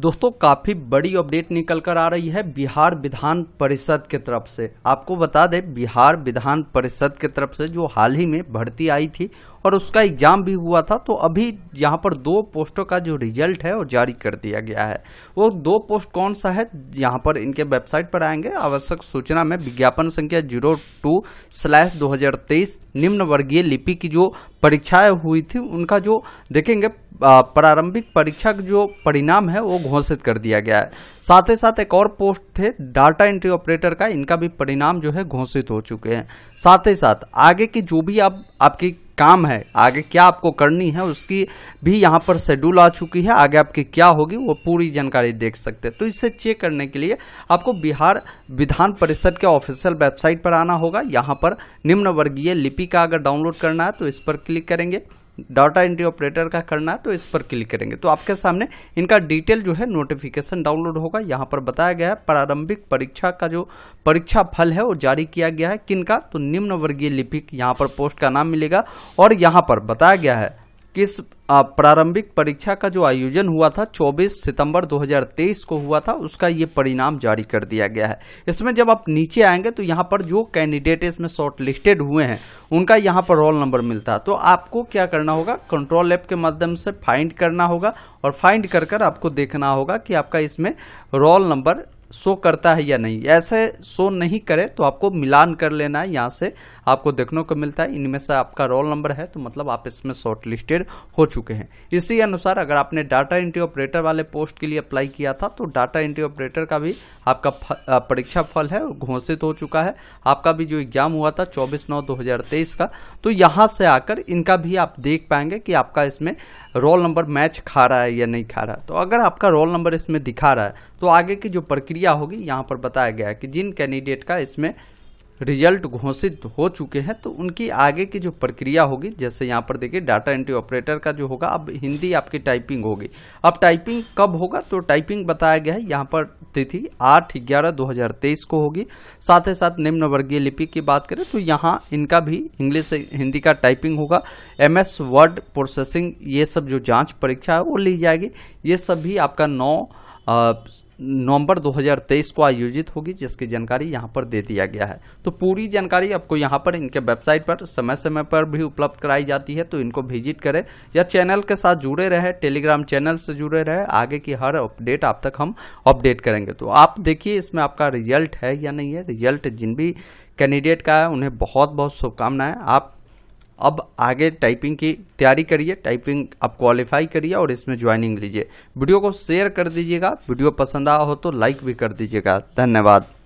दोस्तों काफ़ी बड़ी अपडेट निकल कर आ रही है बिहार विधान परिषद के तरफ से आपको बता दें बिहार विधान परिषद के तरफ से जो हाल ही में भर्ती आई थी और उसका एग्ज़ाम भी हुआ था तो अभी यहाँ पर दो पोस्टों का जो रिजल्ट है वो जारी कर दिया गया है वो दो पोस्ट कौन सा है यहाँ पर इनके वेबसाइट पर आएंगे आवश्यक सूचना में विज्ञापन संख्या जीरो टू स्लैश दो निम्न वर्गीय लिपि की जो परीक्षाएं हुई थी उनका जो देखेंगे प्रारंभिक परीक्षा का जो परिणाम है वो घोषित कर दिया गया है साथ ही साथ एक और पोस्ट थे डाटा एंट्री ऑपरेटर का इनका भी परिणाम जो है घोषित हो चुके हैं साथ ही साथ आगे की जो भी आप आपकी काम है आगे क्या आपको करनी है उसकी भी यहाँ पर शेड्यूल आ चुकी है आगे आपकी क्या होगी वो पूरी जानकारी देख सकते हैं तो इसे चेक करने के लिए आपको बिहार विधान परिषद के ऑफिशियल वेबसाइट पर आना होगा यहाँ पर निम्न वर्गीय लिपि का अगर डाउनलोड करना है तो इस पर क्लिक करेंगे डाटा एंट्री ऑपरेटर का करना है तो इस पर क्लिक करेंगे तो आपके सामने इनका डिटेल जो है नोटिफिकेशन डाउनलोड होगा यहाँ पर बताया गया है प्रारंभिक परीक्षा का जो परीक्षा फल है वो जारी किया गया है किनका तो निम्न वर्गीय लिपिक यहाँ पर पोस्ट का नाम मिलेगा और यहाँ पर बताया गया है किस प्रारंभिक परीक्षा का जो आयोजन हुआ था 24 सितंबर 2023 को हुआ था उसका ये परिणाम जारी कर दिया गया है इसमें जब आप नीचे आएंगे तो यहाँ पर जो कैंडिडेट इसमें शॉर्ट लिस्टेड हुए हैं उनका यहाँ पर रोल नंबर मिलता है तो आपको क्या करना होगा कंट्रोल ऐप के माध्यम से फाइंड करना होगा और फाइंड कर कर आपको देखना होगा कि आपका इसमें रोल नंबर शो करता है या नहीं ऐसे शो नहीं करे तो आपको मिलान कर लेना है यहाँ से आपको देखने को मिलता है इनमें से आपका रोल नंबर है तो मतलब आप इसमें शॉर्ट लिस्टेड हो चुके हैं इसी अनुसार अगर आपने डाटा एंट्री ऑपरेटर वाले पोस्ट के लिए अप्लाई किया था तो डाटा एंट्री ऑपरेटर का भी आपका परीक्षा फल है घोषित हो चुका है आपका भी जो एग्जाम हुआ था चौबीस नौ दो का तो यहाँ से आकर इनका भी आप देख पाएंगे कि आपका इसमें रोल नंबर मैच खा रहा है या नहीं खा रहा है तो अगर आपका रोल नंबर इसमें दिखा रहा है तो आगे की जो प्रक्रिया प्रक्रिया होगी यहाँ पर बताया गया है कि जिन कैंडिडेट का इसमें रिजल्ट घोषित हो चुके हैं तो उनकी आगे की जो प्रक्रिया होगी जैसे यहाँ पर देखिए डाटा एंट्री ऑपरेटर का जो होगा अब हिंदी आपकी टाइपिंग होगी अब टाइपिंग कब होगा तो टाइपिंग बताया गया है यहाँ पर तिथि आठ ग्यारह दो हज़ार तेईस को होगी साथ ही साथ निम्न वर्गीय लिपि की बात करें तो यहाँ इनका भी इंग्लिश हिंदी का टाइपिंग होगा एम एस वर्ड प्रोसेसिंग ये सब जो जाँच परीक्षा है वो ली जाएगी ये सब भी आपका नौ नवंबर 2023 को आयोजित होगी जिसकी जानकारी यहाँ पर दे दिया गया है तो पूरी जानकारी आपको यहाँ पर इनके वेबसाइट पर समय समय पर भी उपलब्ध कराई जाती है तो इनको विजिट करें या चैनल के साथ जुड़े रहे टेलीग्राम चैनल से जुड़े रहे आगे की हर अपडेट आप तक हम अपडेट करेंगे तो आप देखिए इसमें आपका रिजल्ट है या नहीं है रिजल्ट जिन भी कैंडिडेट का है उन्हें बहुत बहुत शुभकामनाएं आप अब आगे टाइपिंग की तैयारी करिए टाइपिंग आप क्वालिफाई करिए और इसमें ज्वाइनिंग लीजिए वीडियो को शेयर कर दीजिएगा वीडियो पसंद आया हो तो लाइक भी कर दीजिएगा धन्यवाद